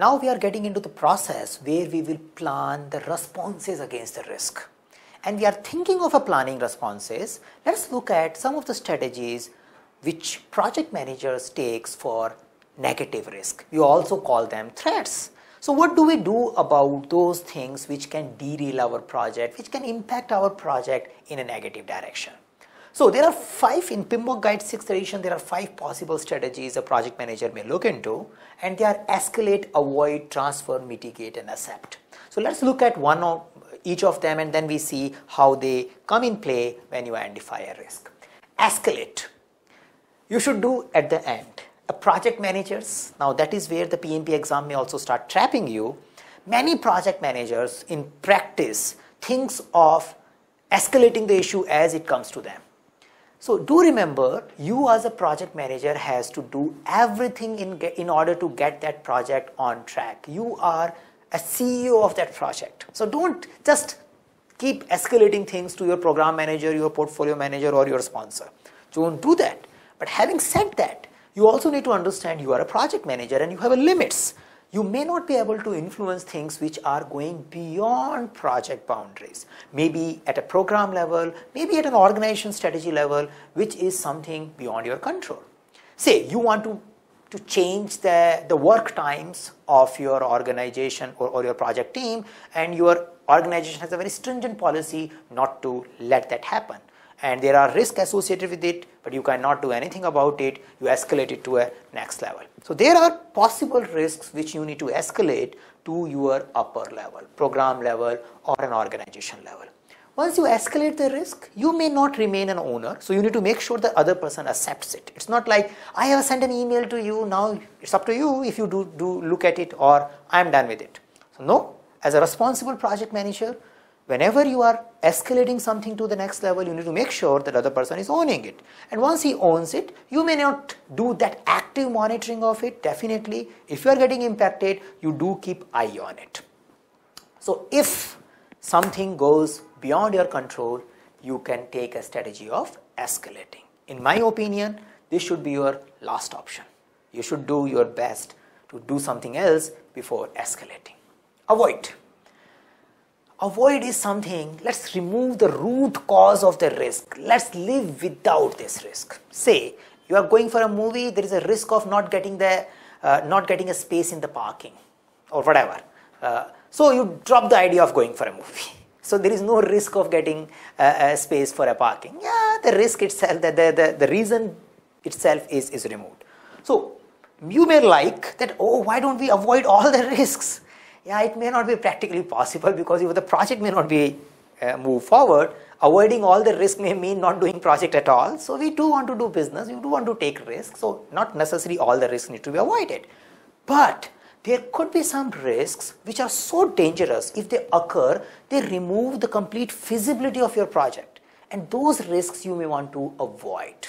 Now we are getting into the process where we will plan the responses against the risk. And we are thinking of a planning responses. Let's look at some of the strategies which project managers takes for negative risk. You also call them threats. So what do we do about those things which can derail our project, which can impact our project in a negative direction? So there are five in PMBOK Guide 6th edition, there are five possible strategies a project manager may look into and they are escalate, avoid, transfer, mitigate and accept. So let's look at one of each of them and then we see how they come in play when you identify a risk. Escalate. You should do at the end. A project managers, now that is where the PMP exam may also start trapping you. Many project managers in practice thinks of escalating the issue as it comes to them. So do remember, you as a project manager has to do everything in, in order to get that project on track. You are a CEO of that project. So don't just keep escalating things to your program manager, your portfolio manager or your sponsor. Don't do that. But having said that, you also need to understand you are a project manager and you have a limits you may not be able to influence things which are going beyond project boundaries. Maybe at a program level, maybe at an organization strategy level, which is something beyond your control. Say you want to, to change the, the work times of your organization or, or your project team and your organization has a very stringent policy not to let that happen and there are risks associated with it but you cannot do anything about it you escalate it to a next level so there are possible risks which you need to escalate to your upper level program level or an organization level once you escalate the risk, you may not remain an owner. So you need to make sure the other person accepts it. It's not like I have sent an email to you. Now it's up to you if you do do look at it or I'm done with it. So no, as a responsible project manager, whenever you are escalating something to the next level, you need to make sure that other person is owning it. And once he owns it, you may not do that active monitoring of it. Definitely, if you are getting impacted, you do keep eye on it. So if something goes beyond your control, you can take a strategy of escalating. In my opinion, this should be your last option. You should do your best to do something else before escalating. Avoid avoid is something let's remove the root cause of the risk let's live without this risk say you are going for a movie there is a risk of not getting the uh, not getting a space in the parking or whatever uh, so you drop the idea of going for a movie so there is no risk of getting uh, a uh, space for a parking yeah the risk itself the, the, the, the reason itself is is removed so you may like that oh why don't we avoid all the risks yeah, it may not be practically possible because the project may not be uh, moved forward. Avoiding all the risk may mean not doing project at all. So we do want to do business, You do want to take risk. So not necessarily all the risks need to be avoided. But there could be some risks which are so dangerous if they occur, they remove the complete feasibility of your project. And those risks you may want to avoid.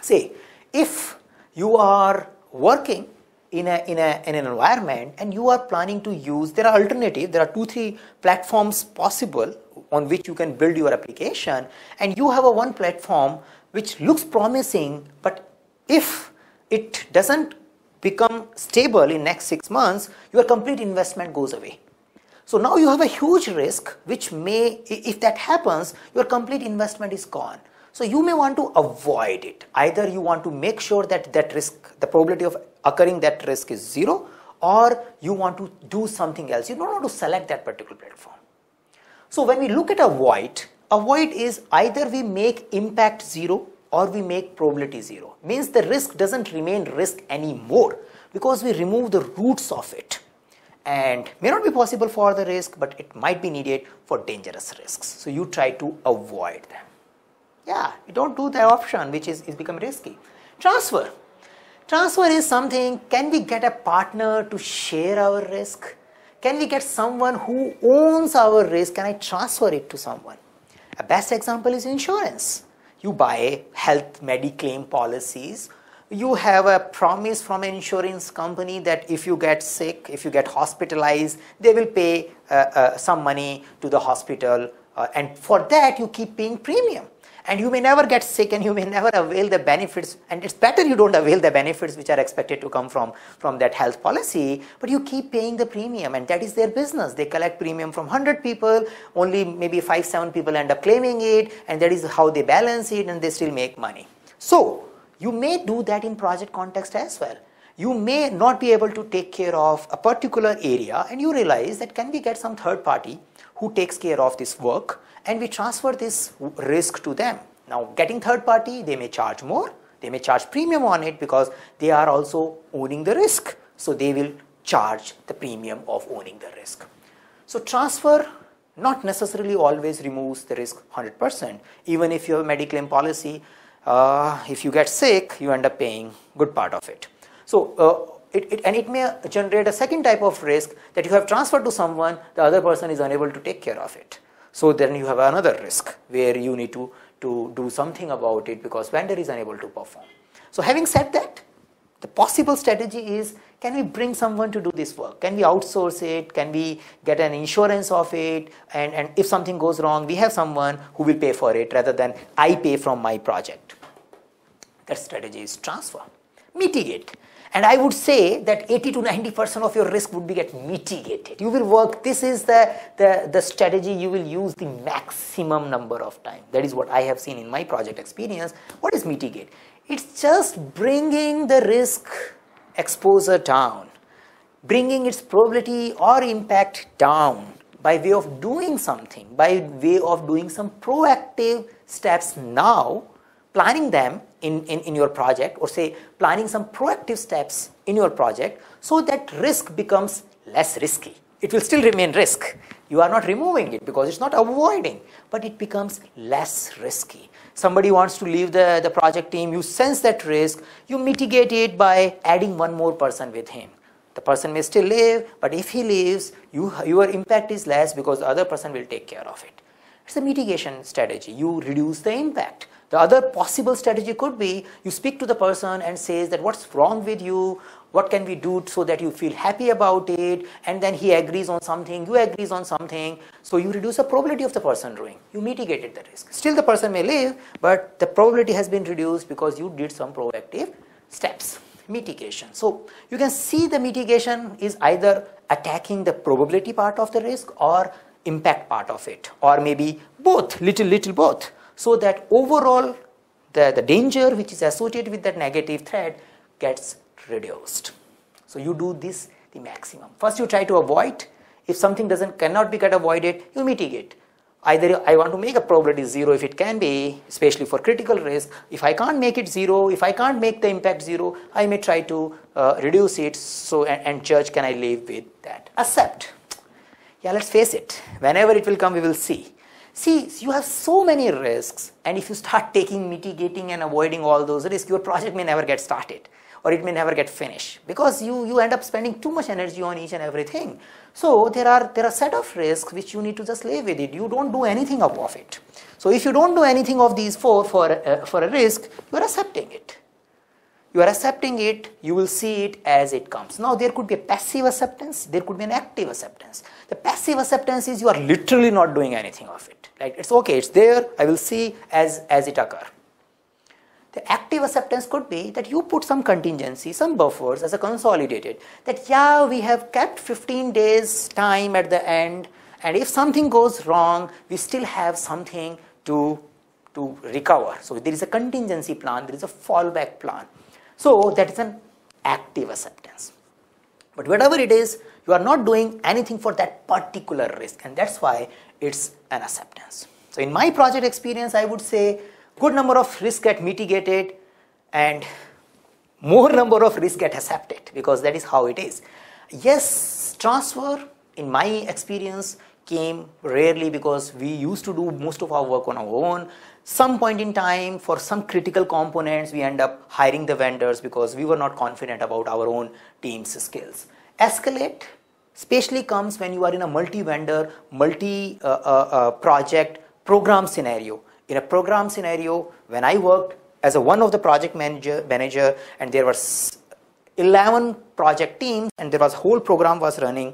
Say, if you are working in, a, in, a, in an environment and you are planning to use, there are alternative, there are two, three platforms possible on which you can build your application and you have a one platform which looks promising but if it doesn't become stable in next six months, your complete investment goes away. So now you have a huge risk which may, if that happens, your complete investment is gone. So you may want to avoid it. Either you want to make sure that that risk, the probability of occurring that risk is zero or you want to do something else. You don't want to select that particular platform. So when we look at a void, a void is either we make impact zero or we make probability zero. Means the risk doesn't remain risk anymore because we remove the roots of it and may not be possible for the risk but it might be needed for dangerous risks. So you try to avoid them. Yeah, you don't do the option which is, is become risky. Transfer. Transfer is something, can we get a partner to share our risk? Can we get someone who owns our risk? Can I transfer it to someone? A best example is insurance. You buy health mediclaim policies. You have a promise from an insurance company that if you get sick, if you get hospitalized, they will pay uh, uh, some money to the hospital. Uh, and for that, you keep paying premium and you may never get sick and you may never avail the benefits and it's better you don't avail the benefits which are expected to come from from that health policy but you keep paying the premium and that is their business they collect premium from 100 people only maybe 5 7 people end up claiming it and that is how they balance it and they still make money so you may do that in project context as well you may not be able to take care of a particular area and you realize that can we get some third party who takes care of this work and we transfer this risk to them. Now getting third party, they may charge more, they may charge premium on it because they are also owning the risk. So they will charge the premium of owning the risk. So transfer not necessarily always removes the risk 100%. Even if you have a mediclaim policy, uh, if you get sick, you end up paying good part of it. So uh, it, it, and it may generate a second type of risk that you have transferred to someone, the other person is unable to take care of it. So then you have another risk where you need to, to do something about it because vendor is unable to perform. So having said that, the possible strategy is can we bring someone to do this work? Can we outsource it? Can we get an insurance of it? And, and if something goes wrong, we have someone who will pay for it rather than I pay from my project. That strategy is transfer. Mitigate. And I would say that 80 to 90% of your risk would be get mitigated. You will work, this is the, the, the strategy you will use the maximum number of time. That is what I have seen in my project experience. What is mitigate? It's just bringing the risk exposure down, bringing its probability or impact down by way of doing something, by way of doing some proactive steps now, planning them in, in, in your project or say planning some proactive steps in your project so that risk becomes less risky. It will still remain risk. You are not removing it because it's not avoiding, but it becomes less risky. Somebody wants to leave the, the project team, you sense that risk, you mitigate it by adding one more person with him. The person may still live, but if he leaves, you, your impact is less because the other person will take care of it. It's a mitigation strategy. You reduce the impact. The other possible strategy could be you speak to the person and says that what's wrong with you, what can we do so that you feel happy about it, and then he agrees on something, you agrees on something, so you reduce the probability of the person doing. You mitigated the risk. Still the person may live, but the probability has been reduced because you did some proactive steps. Mitigation. So you can see the mitigation is either attacking the probability part of the risk or impact part of it or maybe both, little, little both so that overall the, the danger which is associated with that negative thread gets reduced. So you do this the maximum. First you try to avoid. If something doesn't cannot be get avoided, you mitigate. Either I want to make a probability zero if it can be, especially for critical risk. If I can't make it zero, if I can't make the impact zero, I may try to uh, reduce it. So and, and judge can I live with that? Accept. Yeah, let's face it. Whenever it will come, we will see. See, you have so many risks, and if you start taking, mitigating, and avoiding all those risks, your project may never get started or it may never get finished because you, you end up spending too much energy on each and everything. So there are there are set of risks which you need to just lay with it. You don't do anything of it. So if you don't do anything of these four for uh, for a risk, you are accepting it you are accepting it, you will see it as it comes. Now, there could be a passive acceptance, there could be an active acceptance. The passive acceptance is you are literally not doing anything of it. Like it's okay, it's there, I will see as, as it occur. The active acceptance could be that you put some contingency, some buffers as a consolidated, that yeah, we have kept 15 days time at the end, and if something goes wrong, we still have something to, to recover. So there is a contingency plan, there is a fallback plan. So that is an active acceptance. But whatever it is, you are not doing anything for that particular risk and that's why it's an acceptance. So in my project experience, I would say good number of risk get mitigated and more number of risk get accepted because that is how it is. Yes, transfer in my experience came rarely because we used to do most of our work on our own some point in time for some critical components we end up hiring the vendors because we were not confident about our own team's skills escalate especially comes when you are in a multi-vendor, multi-project uh, uh, uh, program scenario. In a program scenario, when I worked as a one of the project manager, manager and there were 11 project teams and there was whole program was running,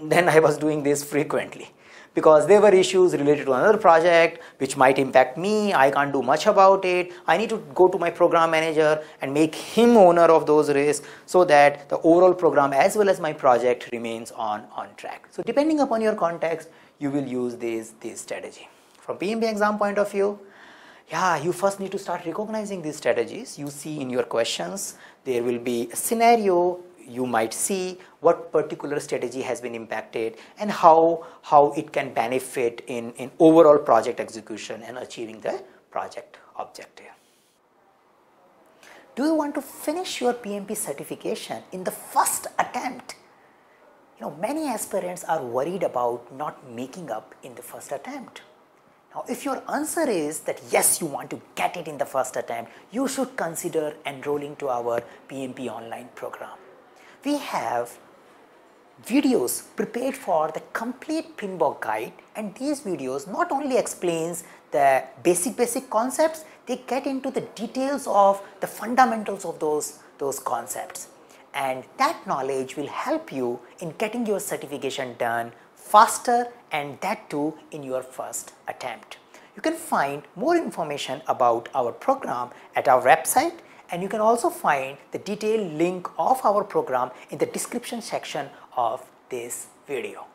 then I was doing this frequently because there were issues related to another project which might impact me, I can't do much about it, I need to go to my program manager and make him owner of those risks so that the overall program as well as my project remains on, on track. So depending upon your context, you will use this, this strategy. From PMP exam point of view, yeah, you first need to start recognizing these strategies. You see in your questions, there will be a scenario you might see what particular strategy has been impacted and how, how it can benefit in, in overall project execution and achieving the project objective. Do you want to finish your PMP certification in the first attempt? You know, many aspirants are worried about not making up in the first attempt. Now, if your answer is that yes, you want to get it in the first attempt, you should consider enrolling to our PMP online program we have videos prepared for the complete pinball guide and these videos not only explains the basic basic concepts, they get into the details of the fundamentals of those, those concepts and that knowledge will help you in getting your certification done faster and that too in your first attempt. You can find more information about our program at our website and you can also find the detailed link of our program in the description section of this video.